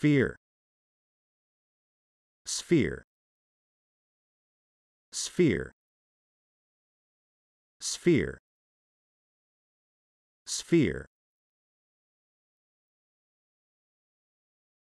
sphere sphere sphere sphere sphere